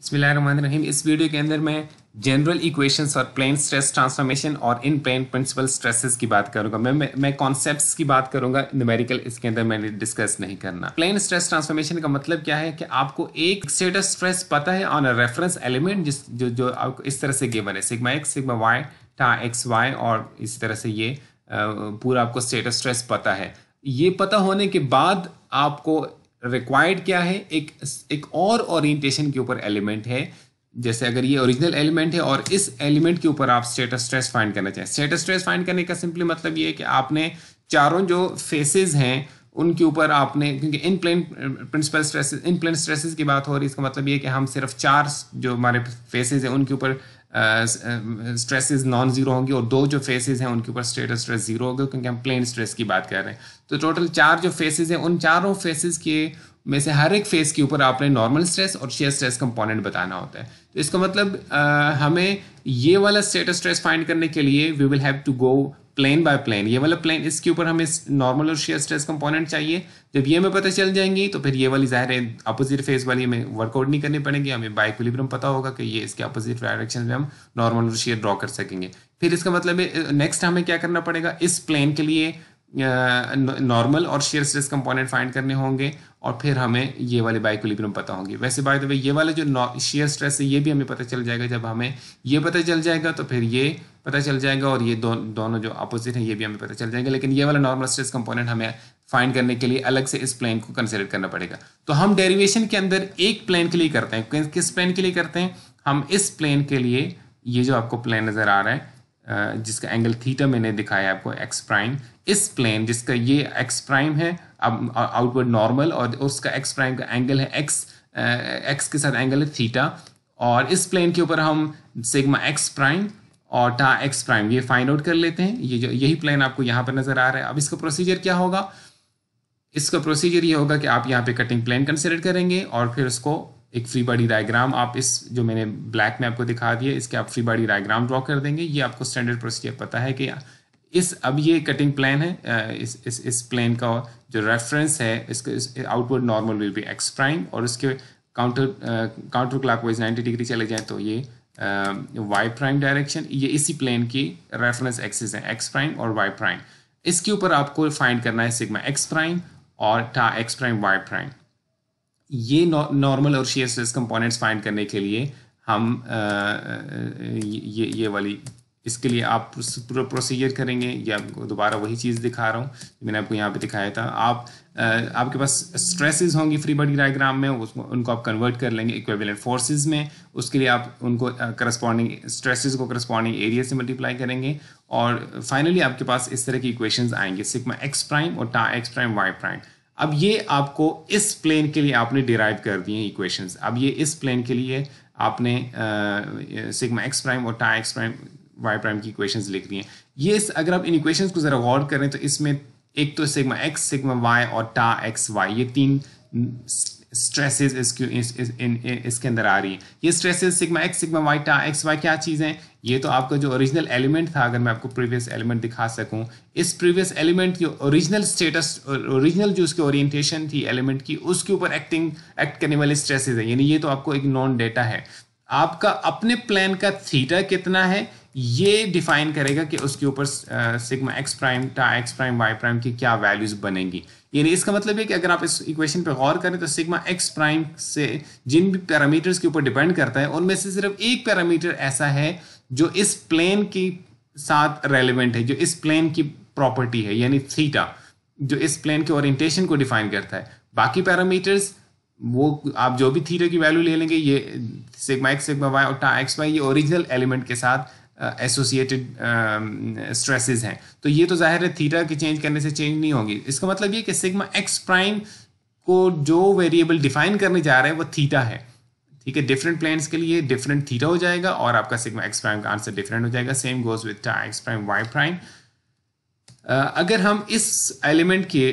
बिस्मिल्लाहिर्रहमानिर्रहीम इस वीडियो के अंदर मैं जनरल इक्वेशंस और प्लेन स्ट्रेस ट्रांसफॉर्मेशन और इन प्लेन प्रिंसिपल स्ट्रेसेस की बात करूंगा मैं मैं कॉन्सेप्ट्स की बात करूंगा न्यूमेरिकल इसके अंदर मैंने डिस्कस नहीं करना प्लेन स्ट्रेस ट्रांसफॉर्मेशन का मतलब क्या है कि आपको एक ऑफ स्ट्रेस पता है ऑन अ रेफरेंस एलिमेंट जिस जो जो आपको इस तरह से गिवन है sigma x sigma y tau x y और इस तरह से ये पूरा आपको ऑफ स्ट्रेस पता है ये पता होने के बाद आपको रिक्वायर्ड क्या है एक एक और ओरिएंटेशन के ऊपर एलिमेंट है जैसे अगर ये ओरिजिनल एलिमेंट है और इस एलिमेंट के ऊपर आप स्टेटस स्ट्रेस फाइंड करना चाहें स्टेटस स्ट्रेस फाइंड करने का सिंपली मतलब ये है कि आपने चारों जो फेसेस हैं उनके ऊपर आपने क्योंकि in plane principal stresses in plane stresses की बात हो रही है इसका मतलब ये है कि हम सिर्फ चार जो हमारे फेसेस हैं उनके ऊपर स्ट्रेसेस नॉन जीरो होंगे और दो जो फेसेस हैं उनके ऊपर स्टेटस स्ट्रेस जीरो होगा क्योंकि हम प्लेन स्ट्रेस की बात कर रहे हैं तो टोटल चार जो फेसेस हैं उन चारों फेसेस के में से हर एक फेस के ऊपर आपने नॉर्मल स्ट्रेस और शेयर स्ट्रेस कंपोनेंट बताना होता है तो इसका मतलब आ, हमें ये वाला स्टेटस स्ट्रेस फाइंड करने के लिए we will have to go plane by plane ये वाला प्लेन इसके ऊपर हमें नॉर्मल और शेयर स्ट्रेस कंपोनेंट चाहिए जब ये हमें पता चल जाएंगी तो फिर ये वाली जाहिर है अपोजिट फेस वाली हमें वर्कआउट नहीं करनी पड़ेगी हमें बाइक्विलिब्रम पता होगा कि ये इसके अपोजिट डायरेक्शन में हम नॉर्मल और शेयर ड्रॉ कर सकेंगे फिर इसका मतलब नेक्स्ट हमें क्या करना पड़ेगा इस प्लेन के लिए नॉर्मल और शेयर स्ट्रेस कंपोनेंट फाइंड करने होंगे और फिर हमें ये वाले बाइक्विलिब्रियम पता होंगे वैसे बाय द वे ये वाला जो शेयर स्ट्रेस है ये भी हमें पता चल जाएगा जब हमें ये पता चल जाएगा तो फिर ये पता चल जाएगा और ये दो, दोनों जो अपोजिट हैं ये भी हमें पता चल जाएगा लेकिन ये वाला नॉर्मल स्ट्रेस कंपोनेंट हमें फाइंड करने के लिए अलग से इस प्लेन को कंसिडर करना पड़ेगा तो हम डेरिवेशन के अंदर एक प्लेन के लिए करते हैं किस प्लेन के लिए करते हैं हम इस प्लेन के लिए ये जो आपको प्लेन नज़र आ रहा है जिसका एंगल थीटा मैंने दिखाया आपको एक्स प्राइम इस प्लेन जिसका ये एक्स प्राइम है अब आउटवर्ड नॉर्मल और उसका एक्स प्राइम का एंगल है एक्स एक्स के साथ एंगल है थीटा और इस प्लेन के ऊपर हम सिग्मा एक्स प्राइम और टा एक्स प्राइम ये फाइंड आउट कर लेते हैं ये जो यही प्लान आपको यहाँ पर नज़र आ रहा है अब इसका प्रोसीजर क्या होगा इसका प्रोसीजर ये होगा कि आप यहाँ पे कटिंग प्लान कंसिडर करेंगे और फिर उसको एक फ्री बॉडी डायग्राम आप इस जो मैंने ब्लैक में आपको दिखा दिया इसके आप फ्री बॉडी डायग्राम ड्रॉ कर देंगे ये आपको स्टैंडर्ड प्रोसीजर पता है कि इस अब ये कटिंग प्लान है इस इस इस प्लान का जो रेफरेंस है इसके outward normal will be x prime और उसके counter counter clockwise ninety degree चले जाए तो ये वाई प्राइम डायरेक्शन ये इसी प्लेन की रेफरेंस एक्सिस है एक्स प्राइम और वाई प्राइम इसके ऊपर आपको फाइंड करना है सिग्मा एक्स प्राइम और tau x prime y prime ये नॉर्मल और शेयर स्ट्रेस कंपोनेंट्स फाइंड करने के लिए हम ये ये वाली इसके लिए आप पूरा प्रोसीजर करेंगे या दोबारा वही चीज़ दिखा रहा हूँ मैंने आपको यहाँ पे दिखाया था आप आपके पास स्ट्रेसेस होंगी फ्री बॉडी डायग्राम में उसको उनको आप कन्वर्ट कर लेंगे इक्वेबलेंट फोर्सेस में उसके लिए आप उनको करस्पॉन्डिंग स्ट्रेसेस को करस्पॉन्डिंग एरिया से मल्टीप्लाई करेंगे और फाइनली आपके पास इस तरह की इक्वेशंस आएंगे सिग्मा एक्स प्राइम और tau x prime y prime अब ये आपको इस प्लेन के लिए आपने डिराइव कर दिए इक्वेशंस अब ये इस प्लेन के लिए आपने सिग्मा एक्स प्राइम और tau x prime y prime की इक्वेशंस लिख दी हैं ये अगर आप इन इक्वेशंस को ज़रा गौर करें तो इसमें एक तो सिग्मा एक्स सिग्मा वाई और टा एक्स वाई ये तीन स्ट्रेसेस इसके इस, इस, इस इसके अंदर आ रही हैं ये stresses sigma x sigma y tau x y क्या चीज़ चीज़ें ये तो आपका जो ओरिजिनल एलिमेंट था अगर मैं आपको प्रीवियस एलिमेंट दिखा सकूं इस प्रीवियस एलिमेंट की ओरिजिनल स्टेटस ओरिजिनल जो उसकी ओरिएंटेशन थी एलिमेंट की उसके ऊपर एक्टिंग एक्ट करने वाले स्ट्रेसेस है यानी ये तो आपको एक नॉन डेटा है आपका अपने प्लान का थीटा कितना है ये डिफाइन करेगा कि उसके ऊपर sigma x prime tau x prime y prime की क्या वैल्यूज बनेंगी यानी इसका मतलब है कि अगर आप इस इक्वेशन पर गौर करें तो सिग्मा एक्स प्राइम से जिन भी पैरामीटर्स के ऊपर डिपेंड करता है उनमें से सिर्फ एक पैरामीटर ऐसा है जो इस प्लेन के साथ रेलिवेंट है जो इस प्लेन की प्रॉपर्टी है यानी थीटा जो इस प्लेन के ओरिएंटेशन को डिफाइन करता है बाकी पैरामीटर्स वो आप जो भी थीटा की वैल्यू ले लेंगे ये सिग्मा एक्स सिग्मा वाई और टा एक्स वाई ये ओरिजिनल एलिमेंट के साथ एसोसिएटेड स्ट्रेसेस हैं तो ये तो जाहिर है थीटा के चेंज करने से चेंज नहीं होगी इसका मतलब ये कि सिग्मा एक्स प्राइम को जो वेरिएबल डिफाइन करने जा रहे हैं वो थीटा है ठीक है डिफरेंट प्लेन्स के लिए डिफरेंट थीटा हो जाएगा और आपका सिग्मा एक्स प्राइम का आंसर डिफरेंट हो जाएगा same goes with x prime y prime अगर हम इस एलिमेंट के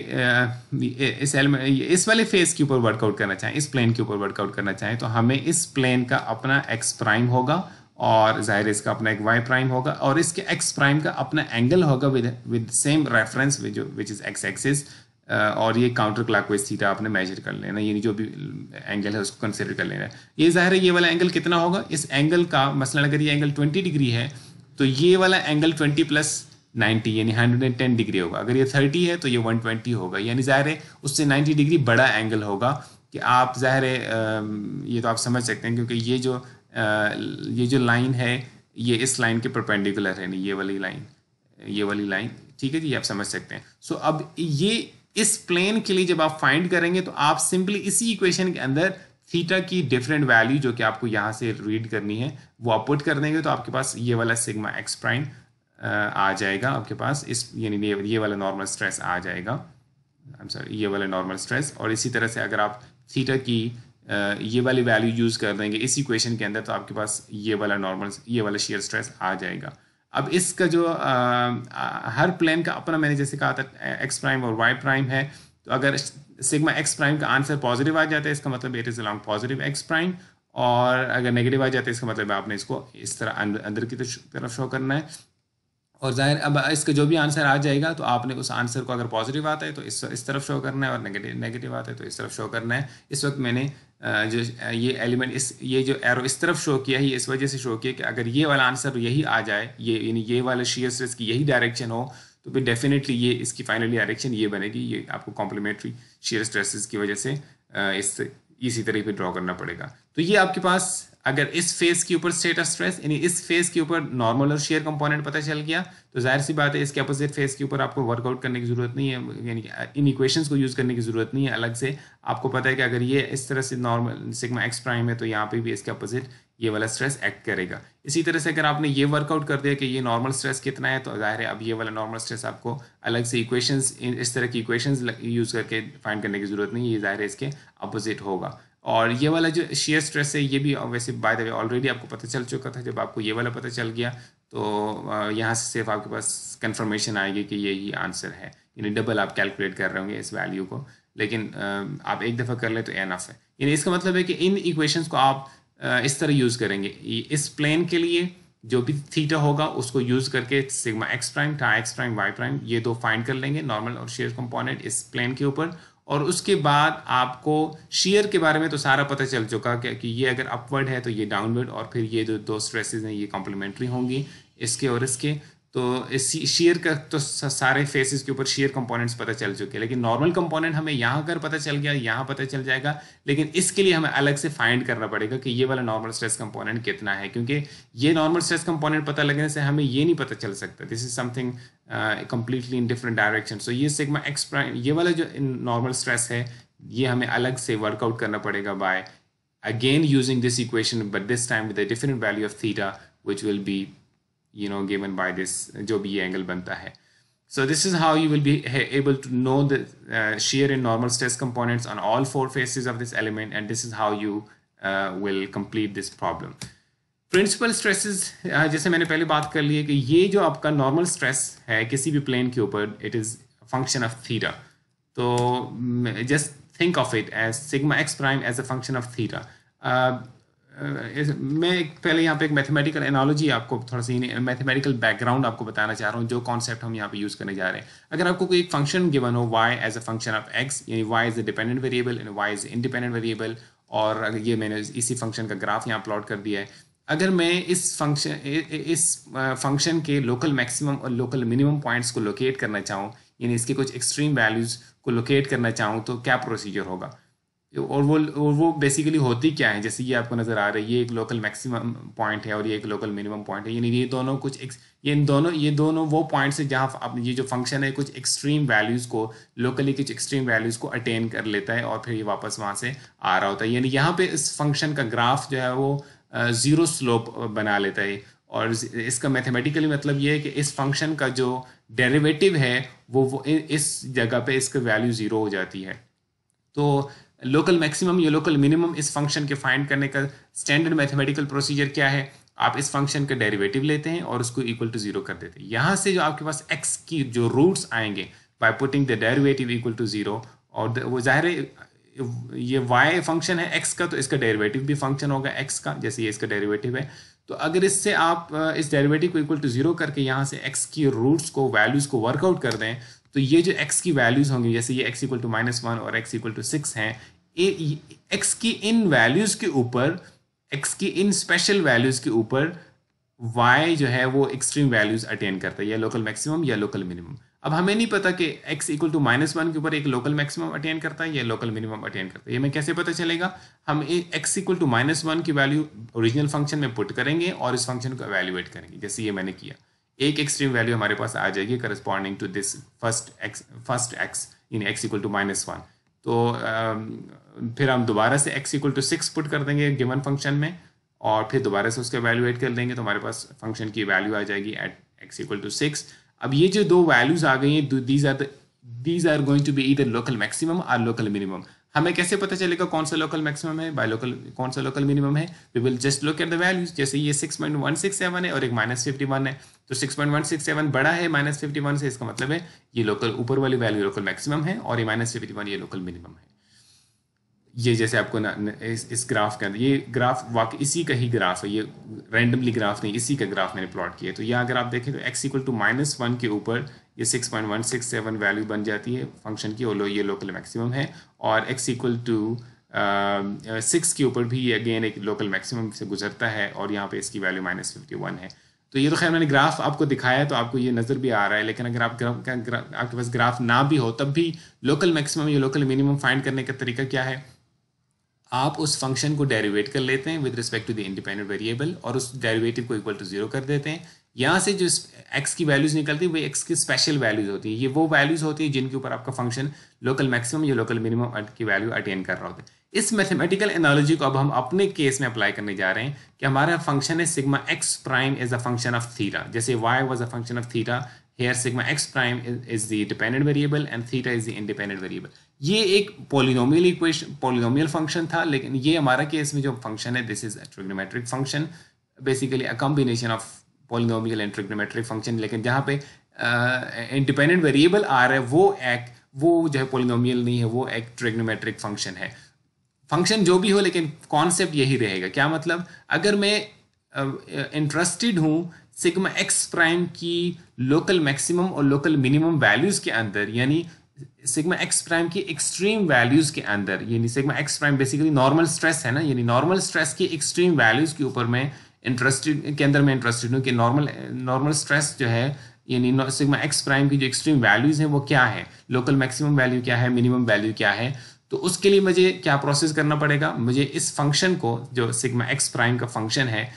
इस एलिमेंट इस वाले फेस के ऊपर वर्कआउट करना चाहें इस प्लेन के ऊपर वर्कआउट करना चाहें तो हमें इस प्लेन का अपना एक्स प्राइम होगा और जाहिर इसका अपना एक वाई प्राइम होगा और इसके एक्स प्राइम का अपना एंगल होगा with with same reference which is x axis uh, और ये काउंटर क्लाक वाइज थीटा आपने मेजर कर लेना यानी जो भी एंगल है उसको कंसिडर कर लेना है ये जाहिर है ये वाला एंगल कितना होगा इस एंगल का मसला अगर ये एंगल ट्वेंटी डिग्री है तो ये वाला एंगल ट्वेंटी प्लस 90 यानी 110 डिग्री होगा अगर ये 30 है तो ये 120 होगा यानी ज़ाहिर है उससे 90 डिग्री बड़ा एंगल होगा कि आप ज़ाहिर है um, ये तो आप समझ सकते हैं क्योंकि ये जो ये जो लाइन है ये इस लाइन के परपेंडिकुलर है नहीं ये वाली लाइन ये वाली लाइन ठीक है जी आप समझ सकते हैं सो so, अब ये इस प्लेन के लिए जब आप फाइंड करेंगे तो आप सिंपली इसी इक्वेशन के अंदर थीटा की डिफरेंट वैल्यू जो कि आपको यहाँ से रीड करनी है वो आप पुट कर देंगे तो आपके पास ये वाला सिग्मा एक्स प्राइम आ जाएगा आपके पास इस यानी ये, ये वाला नॉर्मल स्ट्रेस आ जाएगा आई एम सॉरी ये वाला नॉर्मल स्ट्रेस और इसी तरह से अगर आप थीटा की ये वाली वैल्यू यूज़ कर देंगे इस इक्वेशन के अंदर तो आपके पास ये वाला नॉर्मल ये वाला शेयर स्ट्रेस आ जाएगा अब इसका जो आ, आ, हर प्लेन का अपना मैंने जैसे कहा था एक्स प्राइम और वाई प्राइम है तो अगर सिग्मा एक्स प्राइम का आंसर पॉजिटिव आ जाता है इसका मतलब it is along positive x prime और अगर नेगेटिव आ जाता है इसका मतलब आपने इसको इस तरह अंदर की तरफ शो करना है और जाहिर अब इसका जो भी आंसर आ जाएगा तो आपने उस आंसर को अगर पॉजिटिव आता है तो इस इस तरफ शो करना है और नेगेटिव नेगेटिव आता है तो इस तरफ शो करना है इस वक्त मैंने जो ये एलिमेंट इस ये जो एरो इस तरफ शो किया है इस वजह से शो किया कि अगर ये वाला आंसर यही आ जाए ये यानी ये वाला शीयर स्ट्रेस की यही डायरेक्शन हो तो फिर डेफिनेटली ये इसकी फाइनली डायरेक्शन ये बनेगी ये आपको कॉम्प्लीमेंट्री शेयर स्ट्रेसेस की वजह से इस इसी तरह पे ड्रॉ करना पड़ेगा तो ये आपके पास अगर इस फेस के ऊपर स्टेट ऑफ स्ट्रेस यानी इस फेस के ऊपर नॉर्मल और शेयर कंपोनेंट पता चल गया तो जाहिर सी बात है इसके अपोजिट फेस के ऊपर आपको वर्कआउट करने की जरूरत नहीं है यानी इन इक्वेशंस uh, को यूज करने की जरूरत नहीं है अलग से आपको पता है कि अगर ये इस तरह से नॉर्मल सिग्मा एक्स प्राइम है तो यहाँ पे भी इसके अपोजिट ये वाला स्ट्रेस एक्ट करेगा इसी तरह से अगर आपने ये वर्कआउट कर दिया कि ये नॉर्मल स्ट्रेस कितना है तो जाहिर है अब ये वाला नॉर्मल स्ट्रेस आपको अलग से इक्वेशंस इस तरह की इक्वेशंस यूज़ करके फाइंड करने की ज़रूरत नहीं ये जाहिर है इसके अपोजिट होगा और ये वाला जो शेयर स्ट्रेस है ये भी वैसे बाय द वे ऑलरेडी आपको पता चल चुका था जब आपको ये वाला पता चल गया तो यहाँ से सिर्फ आपके पास कन्फर्मेशन आएगी कि यही आंसर है यानी डबल आप कैलकुलेट कर रहे होंगे इस वैल्यू को लेकिन आप एक दफ़ा कर ले तो एनफ है यानी इसका मतलब है कि इन इक्वेशंस को आप इस तरह यूज़ करेंगे इस प्लेन के लिए जो भी थीटा होगा उसको यूज़ करके sigma x prime tau x prime y prime ये दो फाइंड कर लेंगे नॉर्मल और शेयर कंपोनेंट इस प्लेन के ऊपर और उसके बाद आपको शेयर के बारे में तो सारा पता चल चुका कि, कि ये अगर अपवर्ड है तो ये डाउनवर्ड और फिर ये जो दो स्ट्रेसेस हैं ये कॉम्प्लीमेंट्री होंगी इसके और इसके तो इस शेयर का तो सारे फेसेस के ऊपर शेयर कंपोनेंट्स पता चल चुके हैं लेकिन नॉर्मल कंपोनेंट हमें यहाँ कर पता चल गया यहाँ पता चल जाएगा लेकिन इसके लिए हमें अलग से फाइंड करना पड़ेगा कि ये वाला नॉर्मल स्ट्रेस कंपोनेंट कितना है क्योंकि ये नॉर्मल स्ट्रेस कंपोनेंट पता लगने से हमें ये नहीं पता चल सकता this is something completely in different direction so ये सिग्मा एक्स प्राइम ये वाला जो नॉर्मल स्ट्रेस है ये हमें अलग से वर्कआउट करना पड़ेगा by again using this equation but this time with different value of theta which will be you know given by this जो भी ये angle बनता है So this is how you will be able to know the uh, shear and normal stress components on all four faces of this element and this is how you uh, will complete this problem. Principal stresses जैसे मैंने पहले बात कर ली है कि ये जो आपका नॉर्मल स्ट्रेस है किसी भी प्लेन के ऊपर it is function of theta तो just think of it as sigma x prime as a function of theta मैं एक पहले यहाँ पे एक मैथमेटिकल एनालॉजी आपको थोड़ा सा मैथमेटिकल बैकग्राउंड आपको बताना चाह रहा हूँ जो कॉन्सेप्ट हम यहाँ पे यूज़ करने जा रहे हैं अगर आपको कोई एक फंक्शन गिवन हो y as a function of x यानी y is a dependent variable and y is independent variable और अगर ये मैंने इसी फंक्शन का ग्राफ यहाँ प्लॉट कर दिया है अगर मैं इस फंक्शन इस फंक्शन के लोकल मैक्सिमम और लोकल मिनिमम पॉइंट्स को लोकेट करना चाहूँ यानी इसके कुछ एक्सट्रीम वैल्यूज़ को लोकेट करना चाहूँ तो क्या प्रोसीजर होगा और वो और वो बेसिकली होती क्या है जैसे ये आपको नज़र आ रहा है ये एक लोकल मैक्सिमम पॉइंट है और ये एक लोकल मिनिमम पॉइंट है यानी ये दोनों कुछ एक, ये दोनों ये दोनों वो पॉइंट्स हैं जहाँ आप ये जो फंक्शन है कुछ एक्सट्रीम वैल्यूज़ को लोकली कुछ एक्सट्रीम वैल्यूज़ को अटेन कर लेता है और फिर ये वापस वहाँ से आ रहा होता है यानी यहाँ पर इस फंक्शन का ग्राफ जो है वो ज़ीरो स्लोप बना लेता है और इसका मैथमेटिकली मतलब ये है कि इस फंक्शन का जो डेरिवेटिव है वो, वो इस जगह पे इसका वैल्यू ज़ीरो हो जाती है तो लोकल मैक्सिमम या लोकल मिनिमम इस फंक्शन के फाइंड करने का स्टैंडर्ड मैथमेटिकल प्रोसीजर क्या है आप इस फंक्शन का डेरिवेटिव लेते हैं और उसको इक्वल टू जीरो कर देते हैं यहाँ से जो आपके पास एक्स की जो रूट्स आएंगे by putting the derivative equal to zero और वो जाहिर है ये वाई फंक्शन है एक्स का तो इसका डेरिवेटिव भी फंक्शन होगा एक्स का जैसे ये इसका डेरिवेटिव है तो अगर इससे आप इस डेरिवेटिव को इक्वल टू जीरो करके यहाँ से एक्स की रूट्स को वैल्यूज़ को वर्कआउट कर दें तो ये जो एक्स की वैल्यूज़ होंगे जैसे ये x equal to minus one और एक्स इक्वल टू सिक्स हैं एक्स की इन वैल्यूज़ के ऊपर एक्स की इन स्पेशल वैल्यूज़ के ऊपर वाई जो है वो एक्सट्रीम वैल्यूज़ अटेन करता है या लोकल मैक्सिमम या लोकल मिनिमम अब हमें नहीं पता कि x equal to minus one के ऊपर एक लोकल मैक्सिमम अटेन करता है या लोकल मिनिमम अटेन करता है ये हमें कैसे पता चलेगा हम x equal to minus one की वैल्यू ओरिजिनल फंक्शन में पुट करेंगे और इस फंक्शन को एवेल्यूएट करेंगे जैसे ये मैंने किया एक एक्सट्रीम वैल्यू हमारे पास आ जाएगी corresponding to this first x first x in x equal to minus one तो um, फिर हम दोबारा से x equal to six put कर देंगे गिवन फंक्शन में और फिर दोबारा से वैल्यू वैल्यूएट कर देंगे तो हमारे पास फंक्शन की वैल्यू आ जाएगी at x equal to six अब ये जो दो वैल्यूज आ गई हैं these are these are going to be either local maximum और लोकल मिनिमम हमें कैसे पता चलेगा कौन सा लोकल मैक्सिमम है बाय लोकल कौन सा लोकल मिनिमम है we will just look at the values जैसे ये 6.167 है और एक माइनस फिफ्टी वन है तो 6.167 बड़ा है माइनस फिफ्टी वन से इसका मतलब है ये लोकल ऊपर वाली वैल्यू लोकल मैक्सिमम है और ये माइनस फिफ्टी वन ये लोकल मिनिमम है ये जैसे आपको न, न, इस, इस ग्राफ के अंदर ये ग्राफ वाकई इसी का ही ग्राफ है ये रैंडमली ग्राफ नहीं इसी का ग्राफ मैंने प्लॉट किया है तो यहाँ अगर आप देखें तो x equal to minus one के ऊपर ये 6.167 वैल्यू बन जाती है फंक्शन की ओलो ये लोकल मैक्सिमम है और एक्स इक्वल टू सिक्स के ऊपर भी ये अगेन एक लोकल मैक्सिमम से गुजरता है और यहाँ पे इसकी वैल्यू माइनस फिफ्टी वन है तो ये तो खैर मैंने ग्राफ आपको दिखाया तो आपको ये नज़र भी आ रहा है लेकिन अगर आप ग्राफ आपके पास ग्राफ ना भी हो तब भी लोकल मैक्सिमम या लोकल मिनिमम फाइंड करने का तरीका क्या है आप उस फंक्शन को डेरिवेट कर लेते हैं with respect to the independent variable और उस डेरिवेटिव को इक्वल टू जीरो कर देते हैं यहाँ से जो एक्स की वैल्यूज निकलती है वो एक्स की स्पेशल वैल्यूज होती है ये वो वैल्यूज होती है जिनके ऊपर आपका फंक्शन लोकल मैक्सिमम या लोकल मिनिमम की वैल्यू अटेन कर रहा होता है इस मैथमेटिकल एनालॉजी को अब हम अपने केस में अप्लाई करने जा रहे हैं कि हमारा फंक्शन है sigma x prime is a function of theta जैसे y was a function of theta here sigma x prime is, is the dependent variable and theta is the independent variable ये एक पोलिनोमियल इक्वेशन पोलिनोमियल फंक्शन था लेकिन ये हमारा case में जो function है this is trigonometric function basically a combination of polynomial and trigonometric function लेकिन जहाँ पे इंडिपेंडेंट uh, वेरिएबल आ रहा है वो एक वो जो है पोलिनोमियल नहीं है वो एक ट्रिग्नोमेट्रिक फंक्शन है फंक्शन जो भी हो लेकिन कॉन्सेप्ट यही रहेगा क्या मतलब अगर मैं इंटरेस्टेड uh, हूँ सिग्मा एक्स प्राइम की लोकल मैक्सिमम और लोकल मिनिमम वैल्यूज के अंदर यानी सिग्मा एक्स प्राइम की एक्सट्रीम वैल्यूज के अंदर यानी sigma x prime basically normal stress है ना यानी नॉर्मल स्ट्रेस की एक्सट्रीम वैल्यूज के ऊपर मैं इंटरेस्टेड के अंदर मैं इंटरेस्टेड हूँ कि नॉर्मल नॉर्मल स्ट्रेस जो है यानी सिग्मा एक्स प्राइम की जो एक्सट्रीम वैल्यूज हैं वो क्या है लोकल मैक्सिमम वैल्यू क्या है मिनिमम वैल्यू क्या है तो उसके लिए मुझे क्या प्रोसेस करना पड़ेगा मुझे इस फंक्शन को जो सिग्मा एक्स प्राइम का फंक्शन है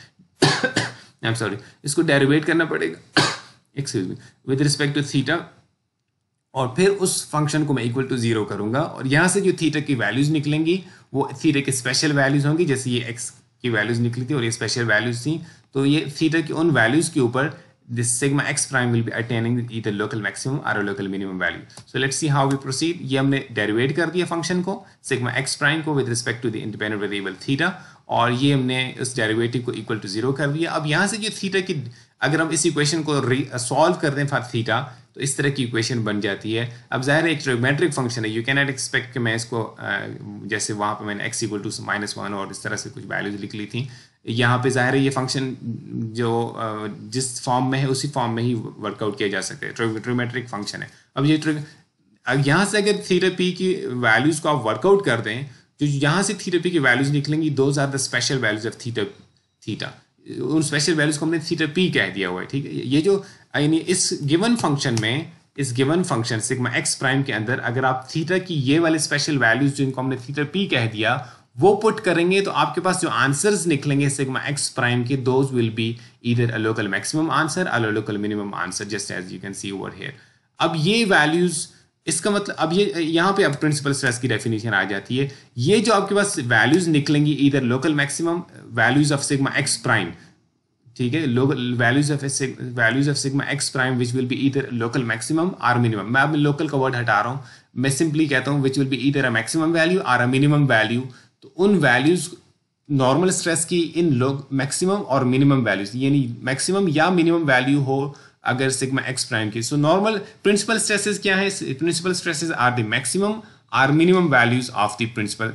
आई एम सॉरी इसको डेरिवेट करना पड़ेगा excuse me with respect to theta और फिर उस फंक्शन को मैं इक्वल टू जीरो करूंगा और यहाँ से जो थीटा की वैल्यूज निकलेंगी वो थीटा की स्पेशल वैल्यूज होंगी जैसे ये एक्स की वैल्यूज निकली थी और ये स्पेशल वैल्यूज थी तो ये थीटा की उन वैल्यूज के ऊपर this sigma x prime will be attaining either local maximum or a local minimum value. So let's see how we proceed. ये हमने derivate कर दिया function को sigma x prime को with respect to the independent variable theta और ये हमने इस डेरिवेटिव को इक्वल टू जीरो कर दिया अब यहाँ से जो थीटा की अगर हम इस इक्वेशन को सॉल्व uh, कर दें फॉर थीटा तो इस तरह की इक्वेशन बन जाती है अब जाहिर है एक ट्रिग्मेट्रिक फंक्शन है यू कैन नॉट एक्सपेक्ट कि मैं इसको uh, जैसे वहाँ पर मैंने x equal to minus one और इस तरह से कुछ वैल्यूज लिख ली थी यहाँ पे जाहिर है ये फंक्शन जो uh, जिस फॉर्म में है उसी फॉर्म में ही वर्कआउट किया जा सकता है ट्रिग्मेट्रिक फंक्शन है अब ये ट्रिग यहाँ से अगर थीटा पी की वैल्यूज़ को आप वर्कआउट कर दें जो यहाँ से थीटा पी की वैल्यूज निकलेंगी दो are the special values of theta theta उन स्पेशल वैल्यूज को हमने थीटा पी कह दिया हुआ है ठीक है ये जो यानी इस गिवन फंक्शन में इस given function sigma x prime के अंदर अगर आप थीटा की ये वाले स्पेशल वैल्यूज जिनको इनको हमने थीटा पी कह दिया वो पुट करेंगे तो आपके पास जो आंसर्स निकलेंगे सिग्मा एक्स प्राइम के दोज विल बी इधर a local maximum answer a local minimum answer just as you can see over here अब ये वैल्यूज़ इसका मतलब अब ये यहाँ पे अब प्रिंसिपल स्ट्रेस की डेफिनेशन आ जाती है ये जो आपके पास वैल्यूज निकलेंगी इधर local maximum values of sigma x prime ठीक है local values of values of sigma x prime which will be इधर लोकल मैक्सिमम आर मिनिमम मैं अब लोकल का वर्ड हटा रहा हूँ मैं सिंपली कहता हूँ विच विल बी इधर a maximum value or a minimum value तो उन वैल्यूज नॉर्मल स्ट्रेस की इन लोग मैक्सिमम और मिनिमम वैल्यूज यानी मैक्सिमम या मिनिमम वैल्यू हो अगर सिग्मा एक्स प्राइम की सो नॉर्मल प्रिंसिपल स्ट्रेसेस क्या है principal stresses are the maximum or minimum values of the principal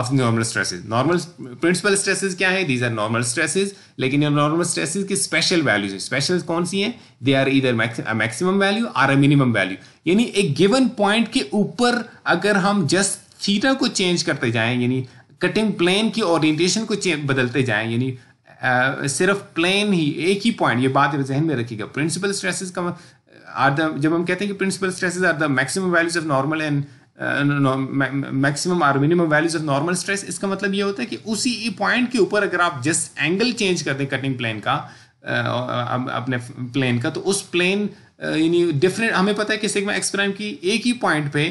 of normal stresses normal principal stresses क्या है दीज आर नॉर्मल स्ट्रेसेस लेकिन ये नॉर्मल स्ट्रेसेस की स्पेशल वैल्यूज है special कौन सी है दे आर इधर maximum value or a minimum value यानी एक गिवन पॉइंट के ऊपर अगर हम जस्ट थीटा को चेंज करते जाएं यानी कटिंग प्लेन की ओरिएंटेशन को बदलते जाएं यानी सिर्फ प्लेन ही एक ही पॉइंट ये बात जहन में रखिएगा प्रिंसिपल स्ट्रेसेस का आर uh, द जब हम कहते हैं कि principal stresses are the maximum values of normal and maximum or minimum values of normal stress इसका मतलब ये होता है कि उसी पॉइंट के ऊपर अगर आप जस्ट एंगल चेंज कर दें कटिंग प्लेन का uh, अपने प्लेन का तो उस प्लेन uh, यानी डिफरेंट हमें पता है कि सिग्मा एक्स प्राइम की एक ही पॉइंट पे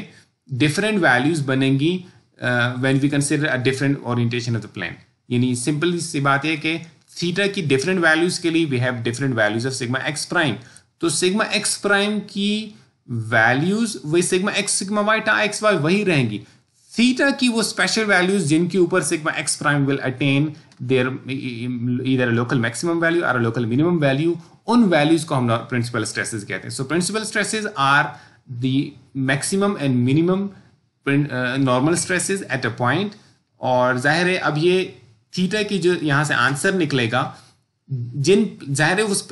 डिफरेंट वैल्यूज बनेंगी when we consider a different orientation of the plane यानी सिंपल सी बात है कि थीटा की डिफरेंट वैल्यूज के लिए we have different values of sigma x prime तो सिग्मा एक्स प्राइम की वैल्यूज वही sigma x sigma y tau x y वही रहेंगी थीटा की वो स्पेशल वैल्यूज जिनके ऊपर sigma x prime will attain there इधर लोकल मैक्सिमम वैल्यू और लोकल मिनिमम वैल्यू उन वैल्यूज को हम प्रिंसिपल स्ट्रेसेस कहते हैं so principal stresses are the maximum and minimum normal stresses at a point और जाहिर है अब ये थीटा की जो यहाँ से आंसर निकलेगा जिन जाहिर है उस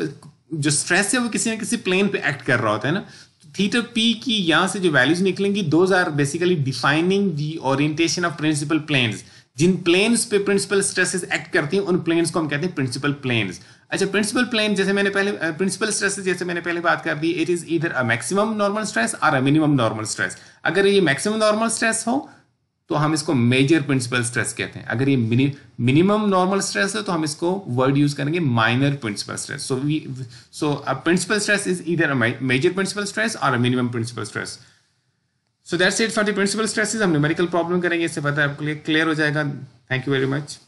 जो स्ट्रेस है वो किसी ना किसी प्लेन पे एक्ट कर रहा होता है ना तो थीटा पी की यहाँ से जो वैल्यूज निकलेंगी those are basically defining the orientation of principal planes जिन प्लेन्स पे प्रिंसिपल स्ट्रेसेस एक्ट करती हैं उन प्लेन्स को हम कहते हैं प्रिंसिपल प्लेन्स अच्छा प्रिंसिपल प्लेन जैसे मैंने पहले प्रिंसिपल स्ट्रेस जैसे मैंने पहले बात कर दी इट इज इधर अ मैक्सिमम नॉर्मल स्ट्रेस और अ मिनिमम नॉर्मल स्ट्रेस अगर ये मैक्सिमम नॉर्मल स्ट्रेस हो तो हम इसको मेजर प्रिंसिपल स्ट्रेस कहते हैं अगर ये मिनिमम नॉर्मल स्ट्रेस है तो हम इसको वर्ड यूज करेंगे minor principal stress so we so a principal stress is इधर मेजर प्रिंसिपल स्ट्रेस और minimum principal stress so that's it for the principal stresses हम न्यूमेरिकल प्रॉब्लम करेंगे इससे पता है आपके लिए क्लियर हो जाएगा थैंक यू वेरी मच